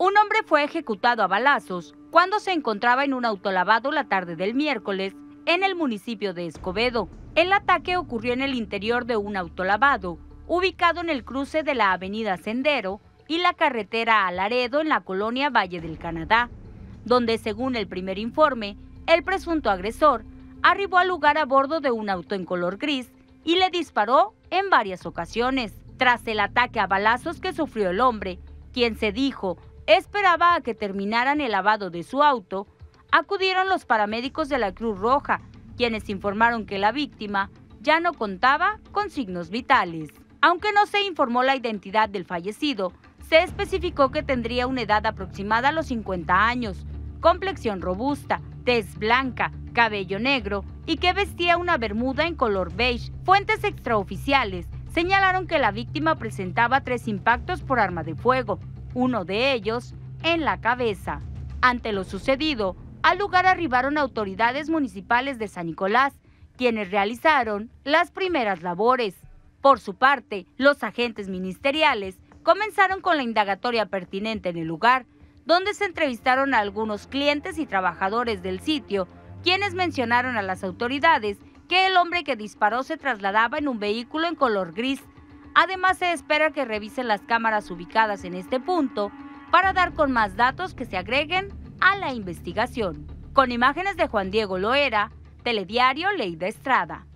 Un hombre fue ejecutado a balazos cuando se encontraba en un autolavado la tarde del miércoles en el municipio de Escobedo. El ataque ocurrió en el interior de un autolavado, ubicado en el cruce de la avenida Sendero y la carretera Alaredo en la colonia Valle del Canadá, donde según el primer informe, el presunto agresor arribó al lugar a bordo de un auto en color gris y le disparó en varias ocasiones. Tras el ataque a balazos que sufrió el hombre, quien se dijo esperaba a que terminaran el lavado de su auto, acudieron los paramédicos de la Cruz Roja, quienes informaron que la víctima ya no contaba con signos vitales. Aunque no se informó la identidad del fallecido, se especificó que tendría una edad aproximada a los 50 años, complexión robusta, tez blanca, cabello negro y que vestía una bermuda en color beige. Fuentes extraoficiales señalaron que la víctima presentaba tres impactos por arma de fuego, uno de ellos en la cabeza. Ante lo sucedido, al lugar arribaron autoridades municipales de San Nicolás, quienes realizaron las primeras labores. Por su parte, los agentes ministeriales comenzaron con la indagatoria pertinente en el lugar, donde se entrevistaron a algunos clientes y trabajadores del sitio, quienes mencionaron a las autoridades que el hombre que disparó se trasladaba en un vehículo en color gris, Además, se espera que revisen las cámaras ubicadas en este punto para dar con más datos que se agreguen a la investigación. Con imágenes de Juan Diego Loera, Telediario de Estrada.